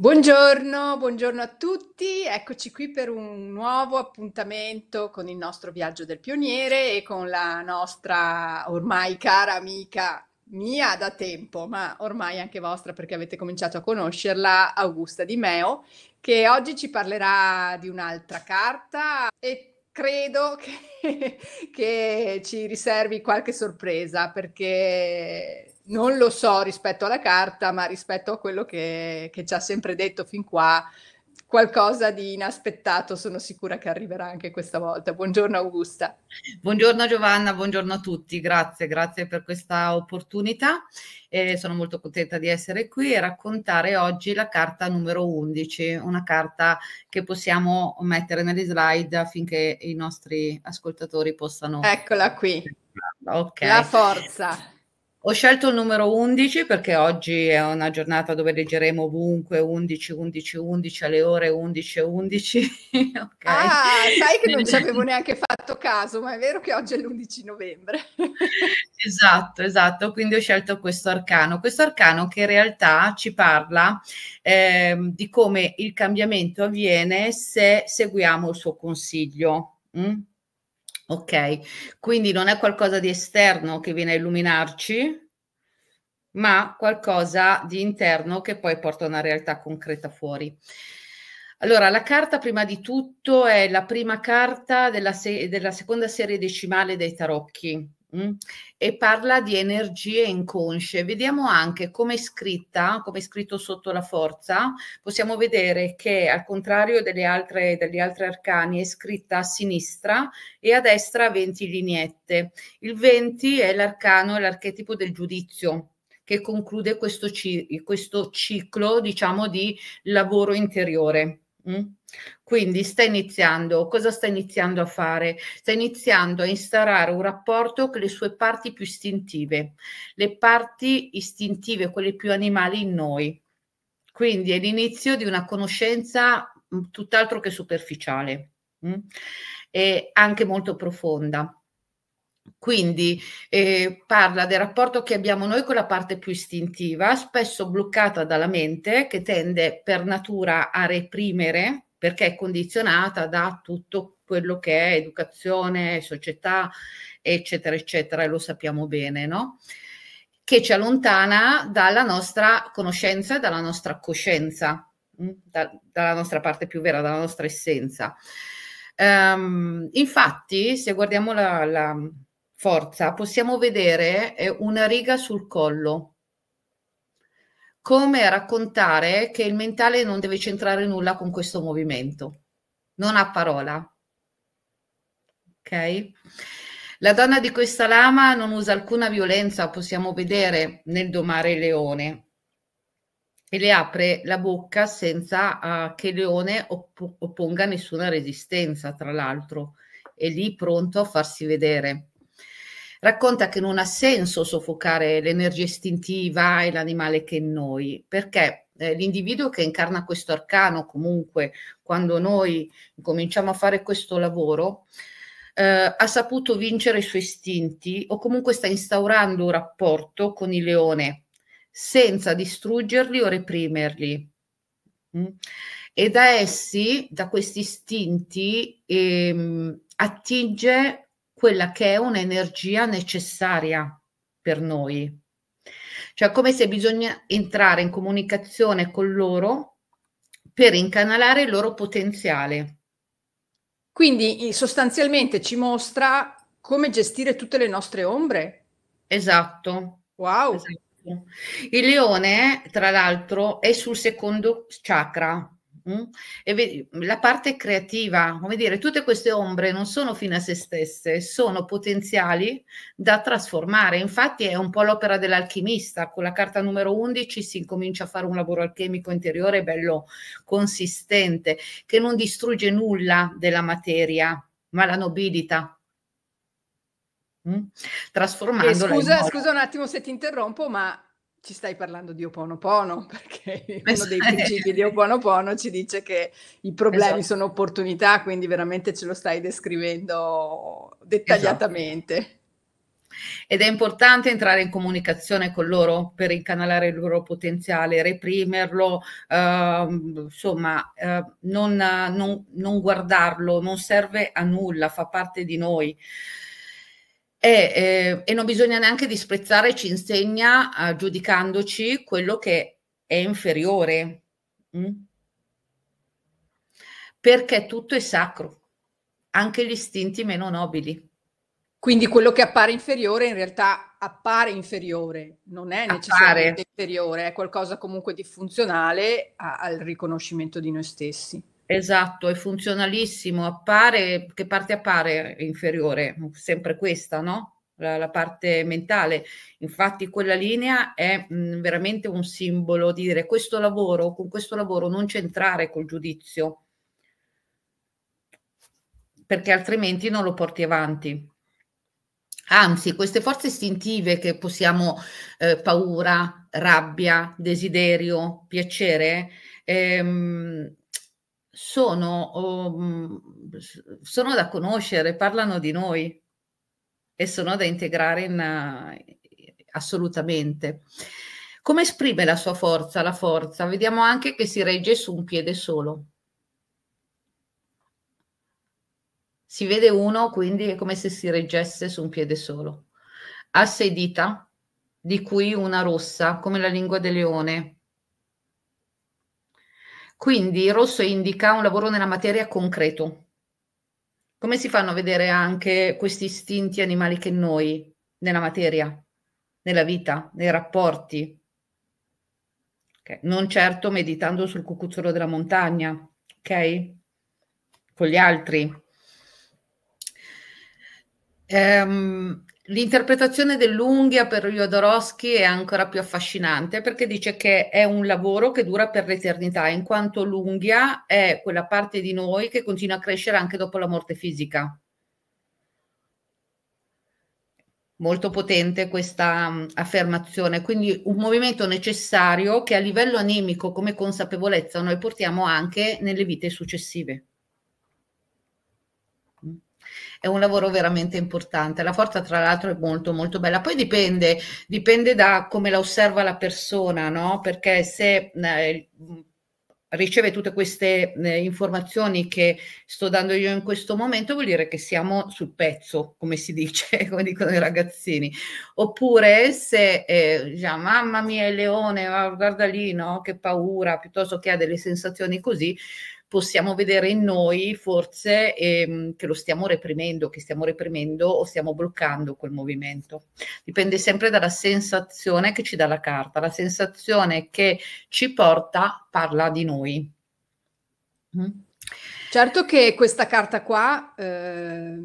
Buongiorno, buongiorno a tutti, eccoci qui per un nuovo appuntamento con il nostro viaggio del pioniere e con la nostra ormai cara amica mia da tempo, ma ormai anche vostra perché avete cominciato a conoscerla, Augusta Di Meo, che oggi ci parlerà di un'altra carta e credo che, che ci riservi qualche sorpresa perché non lo so rispetto alla carta, ma rispetto a quello che, che ci ha sempre detto fin qua, qualcosa di inaspettato sono sicura che arriverà anche questa volta. Buongiorno Augusta. Buongiorno Giovanna, buongiorno a tutti, grazie, grazie per questa opportunità. Eh, sono molto contenta di essere qui e raccontare oggi la carta numero 11, una carta che possiamo mettere nelle slide affinché i nostri ascoltatori possano... Eccola qui. Okay. La forza. Ho scelto il numero 11 perché oggi è una giornata dove leggeremo ovunque 11, 11, 11 alle ore 11 11. okay. Ah, sai che non ci avevo neanche fatto caso, ma è vero che oggi è l'11 novembre. esatto, esatto, quindi ho scelto questo arcano. Questo arcano che in realtà ci parla eh, di come il cambiamento avviene se seguiamo il suo consiglio. Mm? Ok, quindi non è qualcosa di esterno che viene a illuminarci, ma qualcosa di interno che poi porta una realtà concreta fuori. Allora, la carta prima di tutto è la prima carta della, se- della seconda serie decimale dei tarocchi, Mm? e parla di energie inconsce. Vediamo anche come è scritta, come è scritto sotto la forza, possiamo vedere che al contrario delle altre, degli altri arcani è scritta a sinistra e a destra 20 lineette. Il 20 è l'arcano, è l'archetipo del giudizio che conclude questo, ci, questo ciclo, diciamo, di lavoro interiore. Mm? Quindi sta iniziando, cosa sta iniziando a fare? Sta iniziando a instaurare un rapporto con le sue parti più istintive, le parti istintive, quelle più animali in noi. Quindi è l'inizio di una conoscenza mm, tutt'altro che superficiale mm? e anche molto profonda. Quindi eh, parla del rapporto che abbiamo noi con la parte più istintiva, spesso bloccata dalla mente, che tende per natura a reprimere perché è condizionata da tutto quello che è educazione, società, eccetera, eccetera, e lo sappiamo bene, no? Che ci allontana dalla nostra conoscenza dalla nostra coscienza, mm? da, dalla nostra parte più vera, dalla nostra essenza. Um, infatti, se guardiamo la, la forza, possiamo vedere eh, una riga sul collo. Come raccontare che il mentale non deve centrare nulla con questo movimento, non ha parola. Ok? La donna di questa lama non usa alcuna violenza, possiamo vedere nel domare il leone e le apre la bocca senza uh, che il leone opp- opponga nessuna resistenza, tra l'altro, è lì pronto a farsi vedere racconta che non ha senso soffocare l'energia istintiva e l'animale che è in noi, perché eh, l'individuo che incarna questo arcano comunque quando noi cominciamo a fare questo lavoro eh, ha saputo vincere i suoi istinti o comunque sta instaurando un rapporto con il leone senza distruggerli o reprimerli. Mm? E da essi, da questi istinti, ehm, attinge quella che è un'energia necessaria per noi. Cioè come se bisogna entrare in comunicazione con loro per incanalare il loro potenziale. Quindi sostanzialmente ci mostra come gestire tutte le nostre ombre. Esatto. Wow. Esatto. Il leone, tra l'altro, è sul secondo chakra, Mm? E vedi, la parte creativa, come dire, tutte queste ombre non sono fine a se stesse, sono potenziali da trasformare. Infatti è un po' l'opera dell'alchimista, con la carta numero 11 si incomincia a fare un lavoro alchemico interiore bello consistente, che non distrugge nulla della materia, ma la nobilita, mm? eh, trasformandola. Eh, scusa, scusa un attimo se ti interrompo, ma ci stai parlando di Oponopono, perché eh uno dei principi di Oponopono ci dice che i problemi esatto. sono opportunità, quindi veramente ce lo stai descrivendo esatto. dettagliatamente. Esatto. Ed è importante entrare in comunicazione con loro per incanalare il loro potenziale, reprimerlo, eh, insomma, eh, non, non, non guardarlo, non serve a nulla, fa parte di noi. E, eh, e, non bisogna neanche disprezzare, ci insegna eh, giudicandoci quello che è inferiore, mh? Mm? perché tutto è sacro, anche gli istinti meno nobili. Quindi quello che appare inferiore in realtà appare inferiore, non è necessariamente appare. inferiore, è qualcosa comunque di funzionale a, al riconoscimento di noi stessi. Esatto, è funzionalissimo, appare, che parte appare inferiore? Sempre questa, no? La, la parte mentale. Infatti quella linea è mh, veramente un simbolo di dire questo lavoro, con questo lavoro non c'entrare col giudizio, perché altrimenti non lo porti avanti. Anzi, queste forze istintive che possiamo, eh, paura, rabbia, desiderio, piacere, ehm, sono, um, sono da conoscere, parlano di noi e sono da integrare in, uh, assolutamente. Come esprime la sua forza? La forza, vediamo anche che si regge su un piede solo. Si vede uno, quindi è come se si reggesse su un piede solo. Ha sei dita, di cui una rossa, come la lingua del leone, quindi il rosso indica un lavoro nella materia concreto. Come si fanno a vedere anche questi istinti animali che noi nella materia, nella vita, nei rapporti? Okay. Non certo meditando sul cucuzzolo della montagna, ok? Con gli altri. Um, L'interpretazione dell'unghia per Jodorowsky è ancora più affascinante perché dice che è un lavoro che dura per l'eternità, in quanto l'unghia è quella parte di noi che continua a crescere anche dopo la morte fisica. Molto potente questa mm, affermazione, quindi un movimento necessario che a livello animico come consapevolezza noi portiamo anche nelle vite successive. È un lavoro veramente importante. La forza, tra l'altro, è molto molto bella. Poi dipende, dipende da come la osserva la persona, no? Perché se eh, riceve tutte queste eh, informazioni che sto dando io in questo momento, vuol dire che siamo sul pezzo, come si dice, come dicono i ragazzini. Oppure se eh, già, mamma mia, il leone, guarda lì, no? Che paura, piuttosto che ha delle sensazioni così, possiamo vedere in noi forse ehm, che lo stiamo reprimendo, che stiamo reprimendo o stiamo bloccando quel movimento. Dipende sempre dalla sensazione che ci dà la carta, la sensazione che ci porta parla di noi. Mm. Certo che questa carta qua, eh,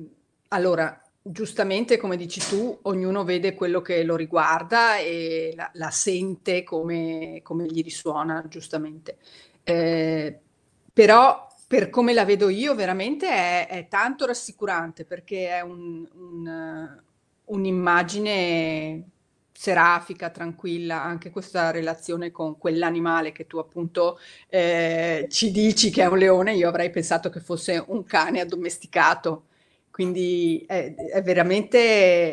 allora, giustamente come dici tu, ognuno vede quello che lo riguarda e la, la sente come, come, gli risuona, giustamente. Eh, però per come la vedo io veramente è, è tanto rassicurante perché è un, un, un'immagine serafica, tranquilla, anche questa relazione con quell'animale che tu appunto eh, ci dici che è un leone, io avrei pensato che fosse un cane addomesticato, quindi è, è veramente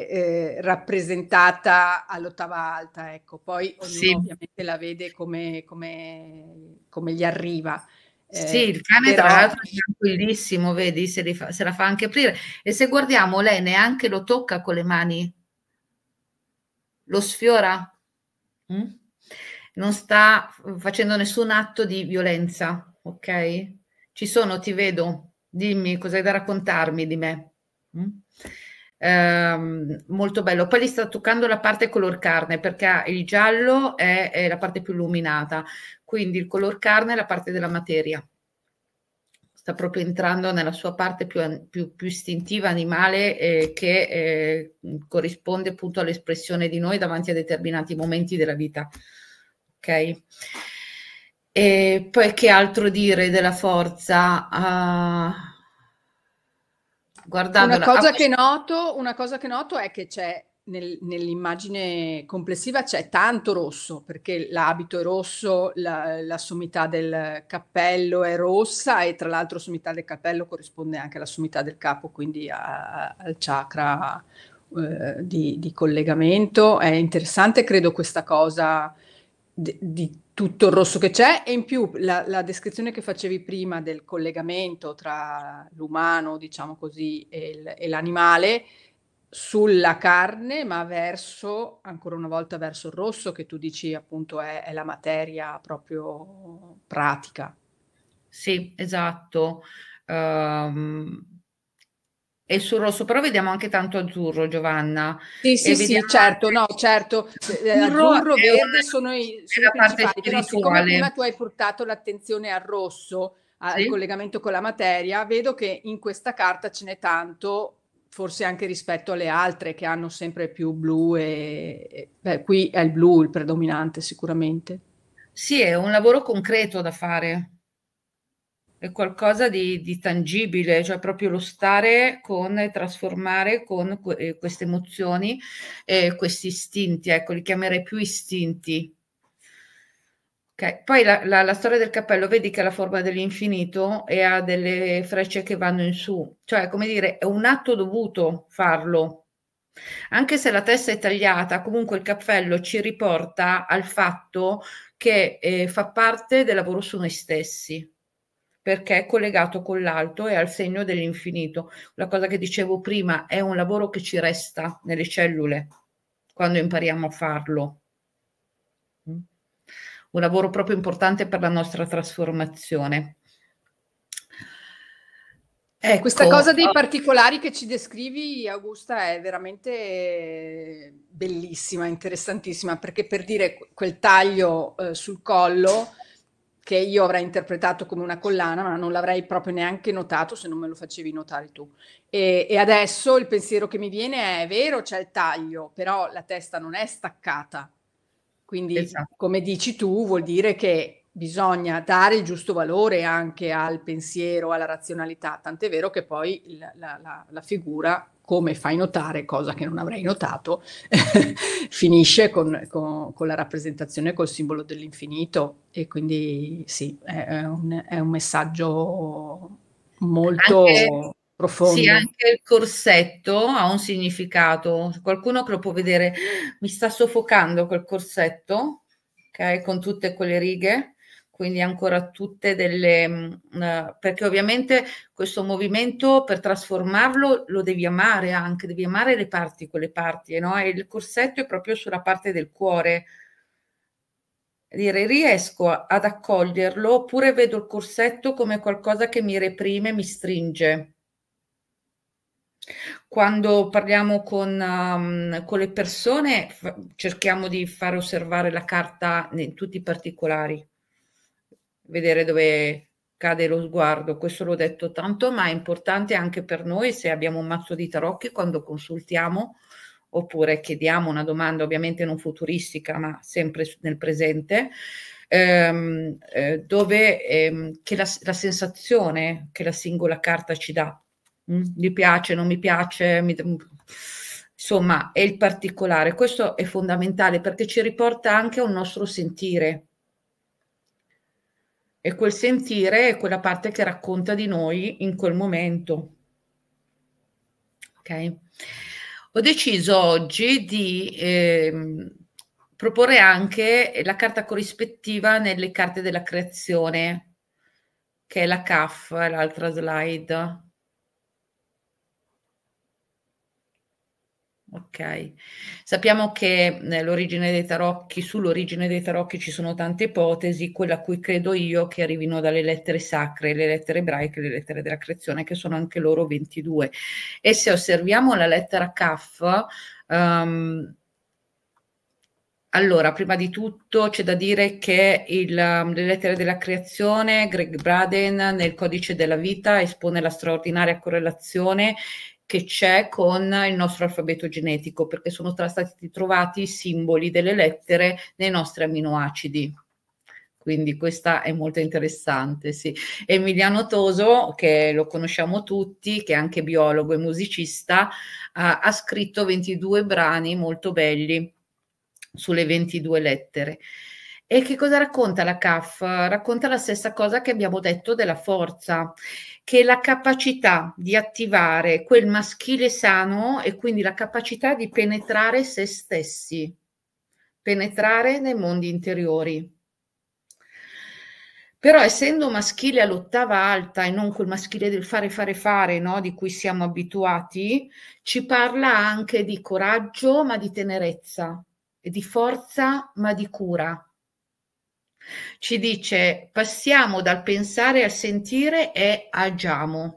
eh, rappresentata all'ottava alta, ecco, poi ognuno sì. ovviamente la vede come, come, come gli arriva. Eh, sì, il cane però... tra l'altro è tranquillissimo, vedi, se, fa, se la fa anche aprire. E se guardiamo, lei neanche lo tocca con le mani, lo sfiora, mm? non sta facendo nessun atto di violenza, ok? Ci sono, ti vedo, dimmi cosa hai da raccontarmi di me. Mm? Ehm, molto bello. Poi gli sta toccando la parte color carne perché il giallo è, è la parte più illuminata, quindi il color carne è la parte della materia sta proprio entrando nella sua parte più, più, più istintiva animale eh, che eh, corrisponde appunto all'espressione di noi davanti a determinati momenti della vita. Ok? E poi che altro dire della forza? Uh Guardando una, cosa ah, che noto, una cosa che noto è che c'è nel, nell'immagine complessiva c'è tanto rosso, perché l'abito è rosso, la, la, sommità del cappello è rossa e tra l'altro la sommità del cappello corrisponde anche alla sommità del capo, quindi a, a, al chakra eh, di, di, collegamento. È interessante, credo, questa cosa di, di tutto il rosso che c'è e in più la, la, descrizione che facevi prima del collegamento tra l'umano, diciamo così, e, il, e, l'animale sulla carne, ma verso, ancora una volta, verso il rosso che tu dici appunto è, è la materia proprio pratica. Sì, esatto. Um e sul rosso, però vediamo anche tanto azzurro, Giovanna. Sì, sì, sì certo, no, certo. Azzurro, eh, azzurro è, verde sono i sono la parte spirituale. Però, prima tu hai portato l'attenzione al rosso, al sì. collegamento con la materia, vedo che in questa carta ce n'è tanto, forse anche rispetto alle altre che hanno sempre più blu e beh, qui è il blu il predominante sicuramente. Sì, è un lavoro concreto da fare è qualcosa di, di tangibile, cioè proprio lo stare con, trasformare con que- eh, queste emozioni e questi istinti, ecco, li chiamerei più istinti. Okay. Poi la, la, la, storia del cappello, vedi che ha la forma dell'infinito e ha delle frecce che vanno in su, cioè come dire, è un atto dovuto farlo. Anche se la testa è tagliata, comunque il cappello ci riporta al fatto che eh, fa parte del lavoro su noi stessi perché è collegato con l'alto e al segno dell'infinito. La cosa che dicevo prima è un lavoro che ci resta nelle cellule quando impariamo a farlo. Mm? Un lavoro proprio importante per la nostra trasformazione. Ecco. Questa cosa dei oh. particolari che ci descrivi, Augusta, è veramente bellissima, interessantissima, perché per dire quel taglio eh, sul collo che io avrei interpretato come una collana, ma non l'avrei proprio neanche notato se non me lo facevi notare tu. E, e adesso il pensiero che mi viene è, è vero, c'è il taglio, però la testa non è staccata. Quindi, esatto. come dici tu, vuol dire che bisogna dare il giusto valore anche al pensiero, alla razionalità, tant'è vero che poi la, la, la figura come fai notare, cosa che non avrei notato, finisce con, con, con, la rappresentazione col simbolo dell'infinito e quindi sì, è, un, è un messaggio molto anche, profondo. Sì, anche il corsetto ha un significato. Qualcuno che lo può vedere, ah, mi sta soffocando quel corsetto, ok, con tutte quelle righe quindi ancora tutte delle... Mm, eh, perché ovviamente questo movimento per trasformarlo lo devi amare anche, devi amare le parti, quelle parti, no? E il corsetto è proprio sulla parte del cuore. Dire riesco ad accoglierlo oppure vedo il corsetto come qualcosa che mi reprime, mi stringe. Quando parliamo con, um, con le persone cerchiamo di far osservare la carta in tutti i particolari vedere dove cade lo sguardo, questo l'ho detto tanto, ma è importante anche per noi se abbiamo un mazzo di tarocchi quando consultiamo oppure chiediamo una domanda ovviamente non futuristica ma sempre nel presente, ehm, eh, dove ehm, che la, la, sensazione che la singola carta ci dà, mm? mi piace, non mi piace, mi, insomma è il particolare, questo è fondamentale perché ci riporta anche a un nostro sentire, e quel sentire è quella parte che racconta di noi in quel momento. Ok? Ho deciso oggi di eh, proporre anche la carta corrispettiva nelle carte della creazione, che è la CAF, l'altra slide. Ok, sappiamo che eh, l'origine dei tarocchi, sull'origine dei tarocchi ci sono tante ipotesi, quella a cui credo io che arrivino dalle lettere sacre, le lettere ebraiche, le lettere della creazione, che sono anche loro 22. E se osserviamo la lettera Kaf, um, allora, prima di tutto c'è da dire che il, ehm, le lettere della creazione, Greg Braden nel codice della vita espone la straordinaria correlazione che c'è con il nostro alfabeto genetico, perché sono stati trovati i simboli delle lettere nei nostri aminoacidi. Quindi questa è molto interessante, sì. Emiliano Toso, che lo conosciamo tutti, che è anche biologo e musicista, ha, ha scritto 22 brani molto belli sulle 22 lettere. E che cosa racconta la CAF? Racconta la stessa cosa che abbiamo detto della forza, che la capacità di attivare quel maschile sano e quindi la capacità di penetrare se stessi, penetrare nei mondi interiori. Però essendo maschile all'ottava alta e non quel maschile del fare, fare, fare, no? di cui siamo abituati, ci parla anche di coraggio ma di tenerezza, e di forza ma di cura ci dice: passiamo dal pensare al sentire e agiamo.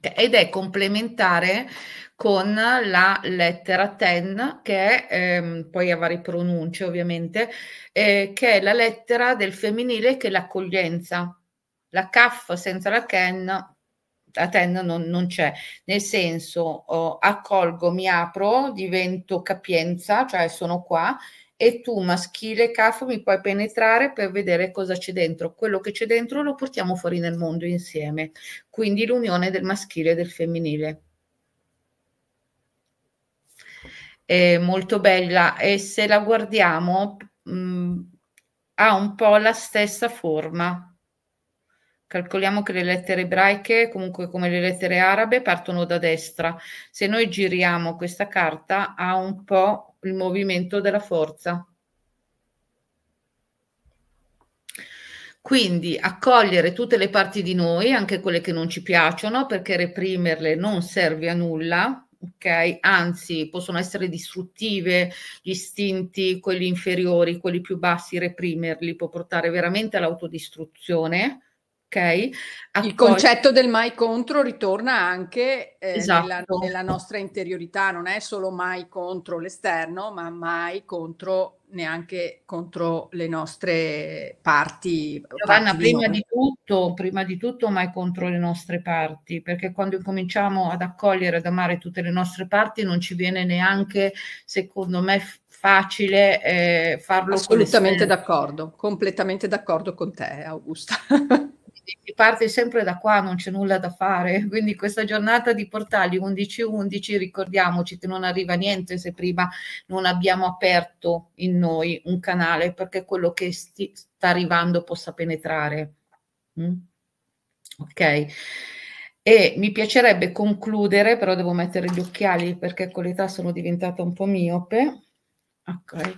Ed è complementare con la lettera ten, che è, ehm, poi ha varie pronunce ovviamente, eh, che è la lettera del femminile che è l'accoglienza. La CAF senza la CAN a ten non, non, c'è, nel senso oh, accolgo, mi apro, divento capienza, cioè sono qua e tu maschile CAF mi puoi penetrare per vedere cosa c'è dentro. Quello che c'è dentro lo portiamo fuori nel mondo insieme. Quindi l'unione del maschile e del femminile. È molto bella e se la guardiamo mh, ha un po' la stessa forma Calcoliamo che le lettere ebraiche, comunque come le lettere arabe, partono da destra. Se noi giriamo questa carta ha un po' il movimento della forza. Quindi accogliere tutte le parti di noi, anche quelle che non ci piacciono, perché reprimerle non serve a nulla, ok? Anzi, possono essere distruttive, gli istinti, quelli inferiori, quelli più bassi, reprimerli può portare veramente all'autodistruzione. Okay? Accogli... Il concetto del mai contro ritorna anche eh, esatto. nella, nella, nostra interiorità, non è solo mai contro l'esterno, ma mai contro neanche contro le nostre parti. Giovanna, parti prima, di tutto, prima di tutto mai contro le nostre parti, perché quando incominciamo ad accogliere, ad amare tutte le nostre parti, non ci viene neanche, secondo me, facile eh, farlo. Assolutamente d'accordo, completamente d'accordo con te, Augusta. si parte sempre da qua, non c'è nulla da fare. Quindi questa giornata di portali 11-11, ricordiamoci che non arriva niente se prima non abbiamo aperto in noi un canale perché quello che sti, sta arrivando possa penetrare. Mm? Ok. E mi piacerebbe concludere, però devo mettere gli occhiali perché con l'età sono diventata un po' miope. Ok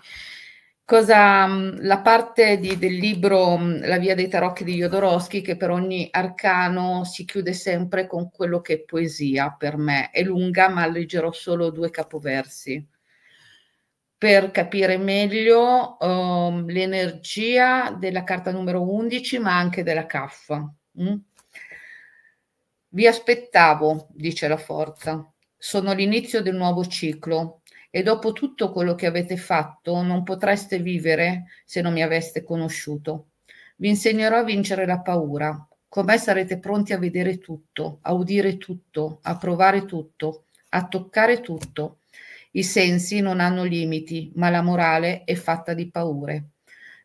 cosa, mm, la parte di, del libro mm, La via dei tarocchi di Jodorowsky che per ogni arcano si chiude sempre con quello che è poesia per me. È lunga ma leggerò solo due capoversi per capire meglio um, l'energia della carta numero 11 ma anche della caffa. Mm? Vi aspettavo, dice la forza. Sono l'inizio del nuovo ciclo, e dopo tutto quello che avete fatto non potreste vivere se non mi aveste conosciuto. Vi insegnerò a vincere la paura. Con me sarete pronti a vedere tutto, a udire tutto, a provare tutto, a toccare tutto. I sensi non hanno limiti, ma la morale è fatta di paure.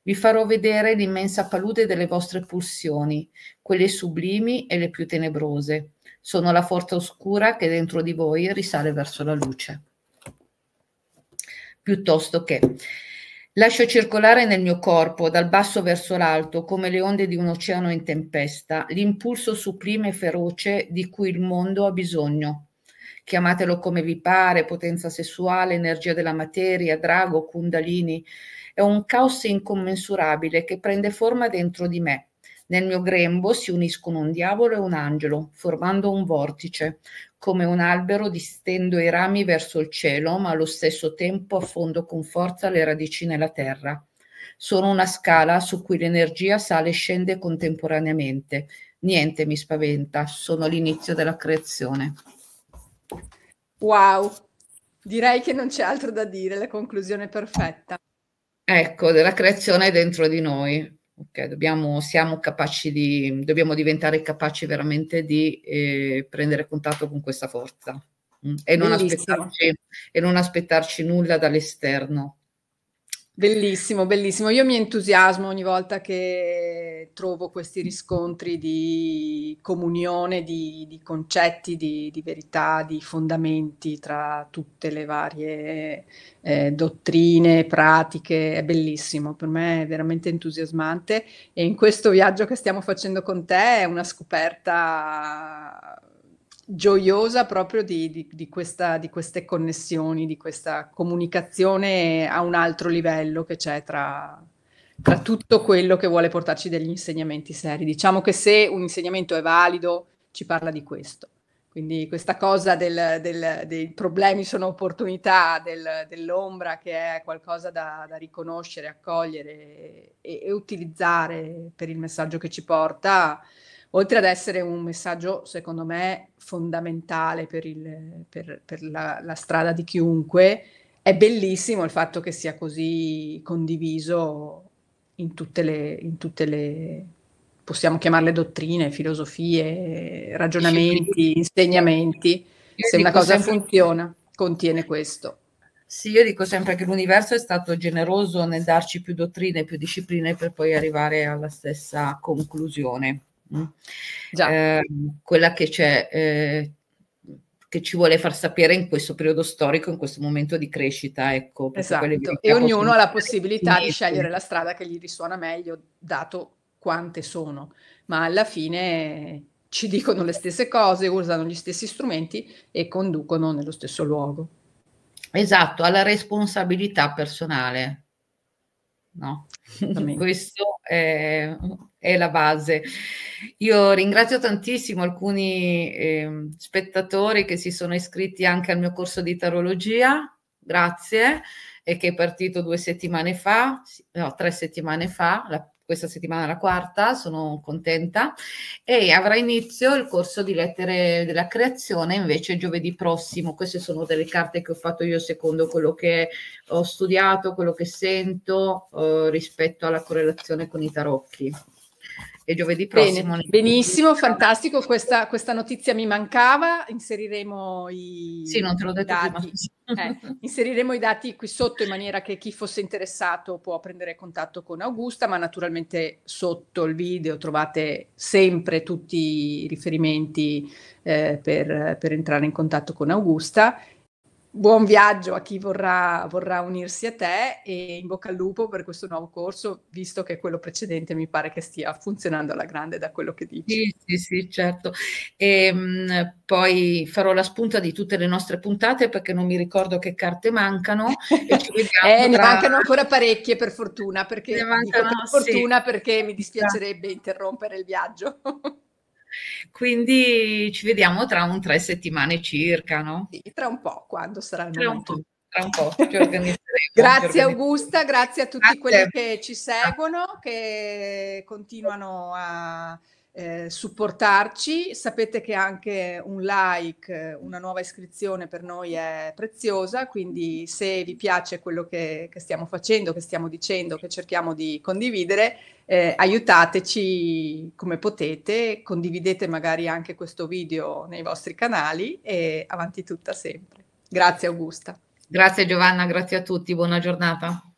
Vi farò vedere l'immensa palude delle vostre pulsioni, quelle sublimi e le più tenebrose. Sono la forza oscura che dentro di voi risale verso la luce piuttosto che. Lascio circolare nel mio corpo, dal basso verso l'alto, come le onde di un oceano in tempesta, l'impulso sublime e feroce di cui il mondo ha bisogno. Chiamatelo come vi pare, potenza sessuale, energia della materia, drago, kundalini. È un caos incommensurabile che prende forma dentro di me. Nel mio grembo si uniscono un diavolo e un angelo, formando un vortice. Come un albero distendo i rami verso il cielo, ma allo stesso tempo affondo con forza le radici nella terra. Sono una scala su cui l'energia sale e scende contemporaneamente. Niente mi spaventa, sono l'inizio della creazione. Wow, direi che non c'è altro da dire, la conclusione perfetta. Ecco, della creazione dentro di noi. Okay, dobbiamo, di, dobbiamo, diventare capaci veramente di eh, prendere contatto con questa forza mh, mm. e, non e non, aspettarci nulla dall'esterno. Bellissimo, bellissimo. Io mi entusiasmo ogni volta che trovo questi riscontri di comunione, di, di concetti, di, di, verità, di fondamenti tra tutte le varie eh, dottrine, pratiche. È bellissimo, per me è veramente entusiasmante e in questo viaggio che stiamo facendo con te è una scoperta gioiosa proprio di, di, di, questa, di, queste connessioni, di questa comunicazione a un altro livello che c'è tra, tra, tutto quello che vuole portarci degli insegnamenti seri. Diciamo che se un insegnamento è valido, ci parla di questo. Quindi questa cosa del, del, dei problemi sono opportunità, del, dell'ombra che è qualcosa da, da riconoscere, accogliere e, e utilizzare per il messaggio che ci porta, oltre ad essere un messaggio, secondo me, fondamentale per, il, per, per la, la, strada di chiunque, è bellissimo il fatto che sia così condiviso in tutte le, in tutte le possiamo chiamarle dottrine, filosofie, ragionamenti, insegnamenti. Io Se una cosa funziona, contiene questo. Sì, io dico sempre che l'universo è stato generoso nel darci più dottrine, più discipline per poi arrivare alla stessa conclusione. Eh, quella che c'è, eh, che ci vuole far sapere in questo periodo storico, in questo momento di crescita. Ecco, esatto. E ognuno ha la possibilità di scegliere la strada che gli risuona meglio, dato quante sono, ma alla fine ci dicono le stesse cose, usano gli stessi strumenti e conducono nello stesso luogo. Esatto, alla responsabilità personale, No? Questa è, è, la base. Io ringrazio tantissimo alcuni eh, spettatori che si sono iscritti anche al mio corso di tarologia, grazie, e che è partito due settimane fa, no, tre settimane fa, la questa settimana la quarta, sono contenta, e avrà inizio il corso di lettere della creazione invece giovedì prossimo. Queste sono delle carte che ho fatto io secondo quello che ho studiato, quello che sento eh, rispetto alla correlazione con i tarocchi. E giovedì prossimo. Bene, benissimo, fantastico, questa, questa, notizia mi mancava, inseriremo i... Sì, non te l'ho detto dati. prima. Eh, inseriremo i dati qui sotto in maniera che chi fosse interessato può prendere contatto con Augusta, ma naturalmente sotto il video trovate sempre tutti i riferimenti eh, per, per entrare in contatto con Augusta buon viaggio a chi vorrà, vorrà, unirsi a te e in bocca al lupo per questo nuovo corso, visto che quello precedente mi pare che stia funzionando alla grande da quello che dici. Sì, sì, sì certo. E, ehm, mh, poi farò la spunta di tutte le nostre puntate perché non mi ricordo che carte mancano. eh, ne mancano ancora parecchie per fortuna, perché, mancano, per fortuna sì. perché mi esatto. dispiacerebbe interrompere il viaggio. Quindi ci vediamo tra un tre settimane circa, no? Sì, tra un po', quando sarà il tra momento. Un po'. Tra un po' ci organizzeremo. grazie ci organizzeremo. Augusta, grazie a tutti grazie. quelli che ci seguono, che continuano a eh, supportarci. Sapete che anche un like, una nuova iscrizione per noi è preziosa, quindi se vi piace quello che, che stiamo facendo, che stiamo dicendo, che cerchiamo di condividere, eh, aiutateci come potete, condividete magari anche questo video nei vostri canali e avanti tutta sempre. Grazie Augusta. Grazie Giovanna, grazie a tutti, buona giornata.